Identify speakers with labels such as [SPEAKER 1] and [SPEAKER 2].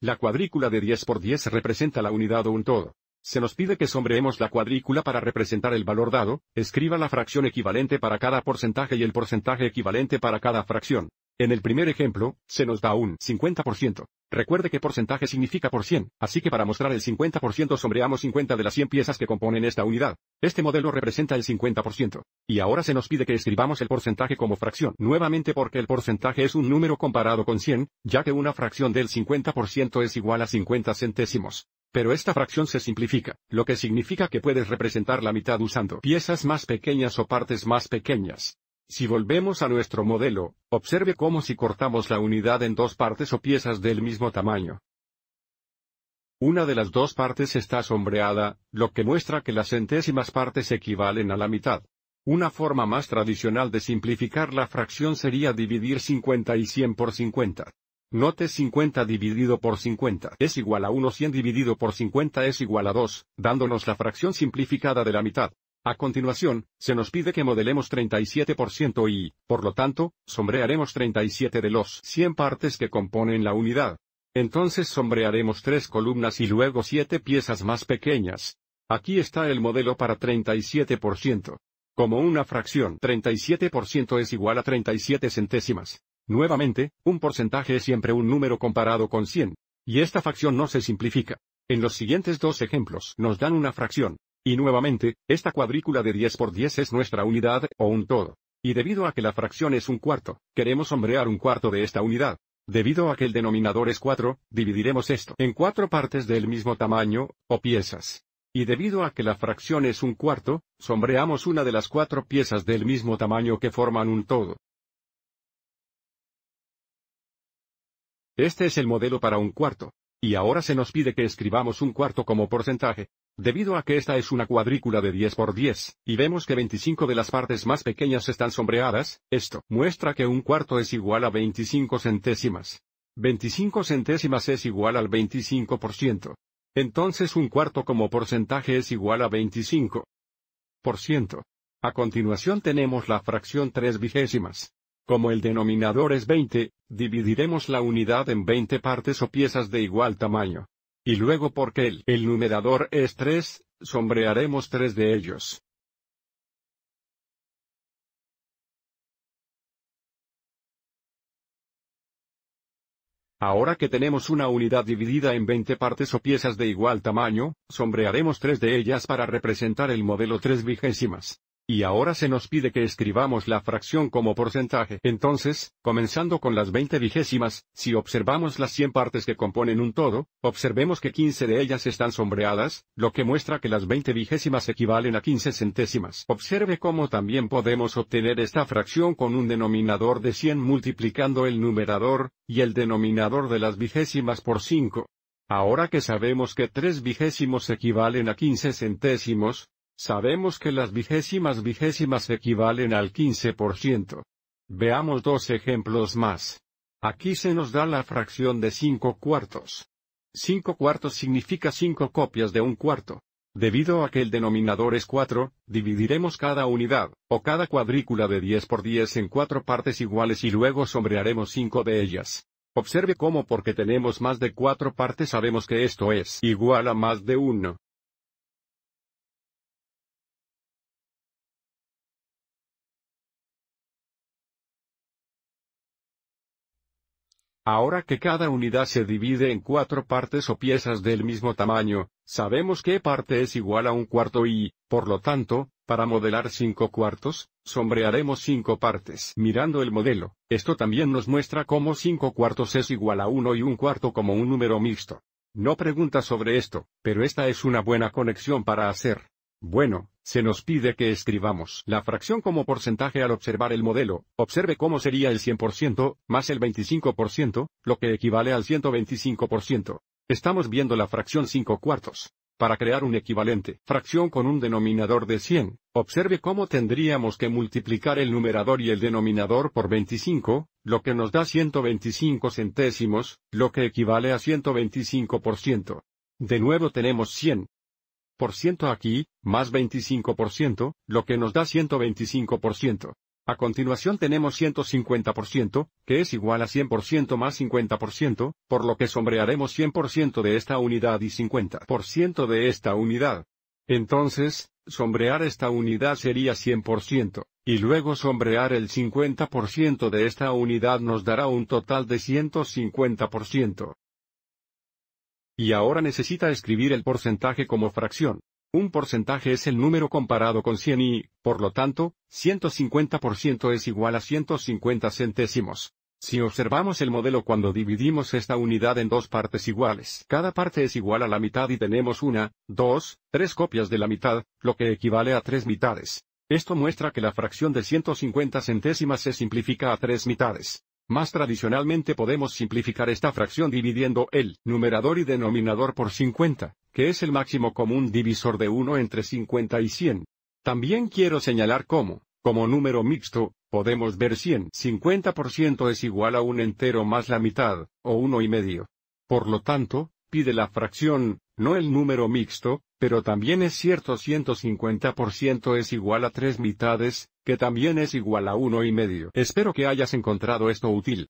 [SPEAKER 1] La cuadrícula de 10 por 10 representa la unidad o un todo. Se nos pide que sombreemos la cuadrícula para representar el valor dado, escriba la fracción equivalente para cada porcentaje y el porcentaje equivalente para cada fracción. En el primer ejemplo, se nos da un 50%. Recuerde que porcentaje significa por 100, así que para mostrar el 50% sombreamos 50 de las 100 piezas que componen esta unidad. Este modelo representa el 50%. Y ahora se nos pide que escribamos el porcentaje como fracción, nuevamente porque el porcentaje es un número comparado con 100, ya que una fracción del 50% es igual a 50 centésimos. Pero esta fracción se simplifica, lo que significa que puedes representar la mitad usando piezas más pequeñas o partes más pequeñas. Si volvemos a nuestro modelo, observe cómo si cortamos la unidad en dos partes o piezas del mismo tamaño. Una de las dos partes está sombreada, lo que muestra que las centésimas partes equivalen a la mitad. Una forma más tradicional de simplificar la fracción sería dividir 50 y 100 por 50. Note 50 dividido por 50 es igual a 1, 100 dividido por 50 es igual a 2, dándonos la fracción simplificada de la mitad. A continuación, se nos pide que modelemos 37% y, por lo tanto, sombrearemos 37 de los 100 partes que componen la unidad. Entonces sombrearemos 3 columnas y luego 7 piezas más pequeñas. Aquí está el modelo para 37%. Como una fracción 37% es igual a 37 centésimas. Nuevamente, un porcentaje es siempre un número comparado con 100. Y esta fracción no se simplifica. En los siguientes dos ejemplos nos dan una fracción, y nuevamente, esta cuadrícula de 10 por 10 es nuestra unidad, o un todo. Y debido a que la fracción es un cuarto, queremos sombrear un cuarto de esta unidad. Debido a que el denominador es 4, dividiremos esto en cuatro partes del mismo tamaño, o piezas. Y debido a que la fracción es un cuarto, sombreamos una de las cuatro piezas del mismo tamaño que forman un todo. Este es el modelo para un cuarto. Y ahora se nos pide que escribamos un cuarto como porcentaje. Debido a que esta es una cuadrícula de 10 por 10, y vemos que 25 de las partes más pequeñas están sombreadas, esto muestra que un cuarto es igual a 25 centésimas. 25 centésimas es igual al 25%. Entonces un cuarto como porcentaje es igual a 25%. A continuación tenemos la fracción 3 vigésimas. Como el denominador es 20, dividiremos la unidad en 20 partes o piezas de igual tamaño y luego porque el, numerador es 3, sombrearemos 3 de ellos. Ahora que tenemos una unidad dividida en 20 partes o piezas de igual tamaño, sombrearemos 3 de ellas para representar el modelo 3 vigésimas. Y ahora se nos pide que escribamos la fracción como porcentaje. Entonces, comenzando con las 20 vigésimas, si observamos las 100 partes que componen un todo, observemos que 15 de ellas están sombreadas, lo que muestra que las 20 vigésimas equivalen a 15 centésimas. Observe cómo también podemos obtener esta fracción con un denominador de 100 multiplicando el numerador, y el denominador de las vigésimas por 5. Ahora que sabemos que 3 vigésimos equivalen a 15 centésimos, Sabemos que las vigésimas vigésimas equivalen al 15%. Veamos dos ejemplos más. Aquí se nos da la fracción de 5 cuartos. 5 cuartos significa 5 copias de un cuarto. Debido a que el denominador es 4, dividiremos cada unidad, o cada cuadrícula de 10 por 10 en cuatro partes iguales y luego sombrearemos 5 de ellas. Observe cómo porque tenemos más de 4 partes sabemos que esto es igual a más de 1. Ahora que cada unidad se divide en cuatro partes o piezas del mismo tamaño, sabemos qué parte es igual a un cuarto y, por lo tanto, para modelar cinco cuartos, sombrearemos cinco partes. Mirando el modelo, esto también nos muestra cómo cinco cuartos es igual a uno y un cuarto como un número mixto. No pregunta sobre esto, pero esta es una buena conexión para hacer. Bueno, se nos pide que escribamos la fracción como porcentaje al observar el modelo, observe cómo sería el 100%, más el 25%, lo que equivale al 125%. Estamos viendo la fracción 5 cuartos. Para crear un equivalente fracción con un denominador de 100, observe cómo tendríamos que multiplicar el numerador y el denominador por 25, lo que nos da 125 centésimos, lo que equivale a 125%. De nuevo tenemos 100, ciento aquí, más 25%, lo que nos da 125%. A continuación tenemos 150%, que es igual a 100% más 50%, por lo que sombrearemos 100% de esta unidad y 50% de esta unidad. Entonces, sombrear esta unidad sería 100%, y luego sombrear el 50% de esta unidad nos dará un total de 150%. Y ahora necesita escribir el porcentaje como fracción. Un porcentaje es el número comparado con 100 y, por lo tanto, 150% es igual a 150 centésimos. Si observamos el modelo cuando dividimos esta unidad en dos partes iguales, cada parte es igual a la mitad y tenemos una, dos, tres copias de la mitad, lo que equivale a tres mitades. Esto muestra que la fracción de 150 centésimas se simplifica a tres mitades. Más tradicionalmente podemos simplificar esta fracción dividiendo el numerador y denominador por 50, que es el máximo común divisor de 1 entre 50 y 100. También quiero señalar cómo, como número mixto, podemos ver 100. 50% es igual a un entero más la mitad, o uno y medio. Por lo tanto, pide la fracción, no el número mixto, pero también es cierto 150% es igual a 3 mitades, que también es igual a 1 y medio. Espero que hayas encontrado esto útil.